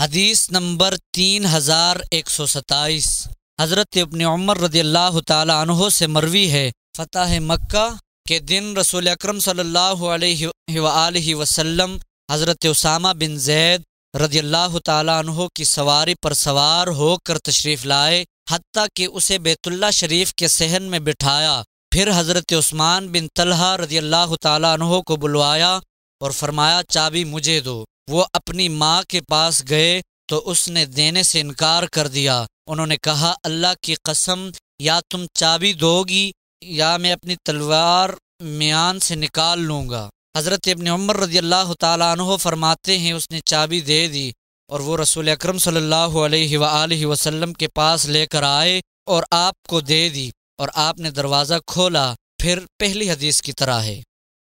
हदीस नंबर तीन हज़ार एक सौ सताईस हज़रत अपने उमर रजी अल्लाह तहो से मरवी है फतेह मक्का के दिन रसूल अक्रम सल्लाम हज़रत उसामा बिन जैद रजी अल्लाह तहों की सवारी पर सवार होकर तशरीफ़ लाए हती कि उसे बेतुल्ला शरीफ के सहन में बिठाया फिर हज़रत उस्मान बिन तलहा रजी अल्लाह तहो को बुलवाया और फरमाया चाबी मुझे दो वो अपनी माँ के पास गए तो उसने देने से इनकार कर दिया उन्होंने कहा अल्लाह की कसम या तुम चाबी दोगी या मैं अपनी तलवार म्यान से निकाल लूँगा हज़रत इबन उमर रजी अल्लाह तह फरमाते हैं उसने चाबी दे दी और वो रसूल अक्रम सम के पास लेकर आए और आपको दे दी और आपने दरवाज़ा खोला फिर पहली हदीस की तरह है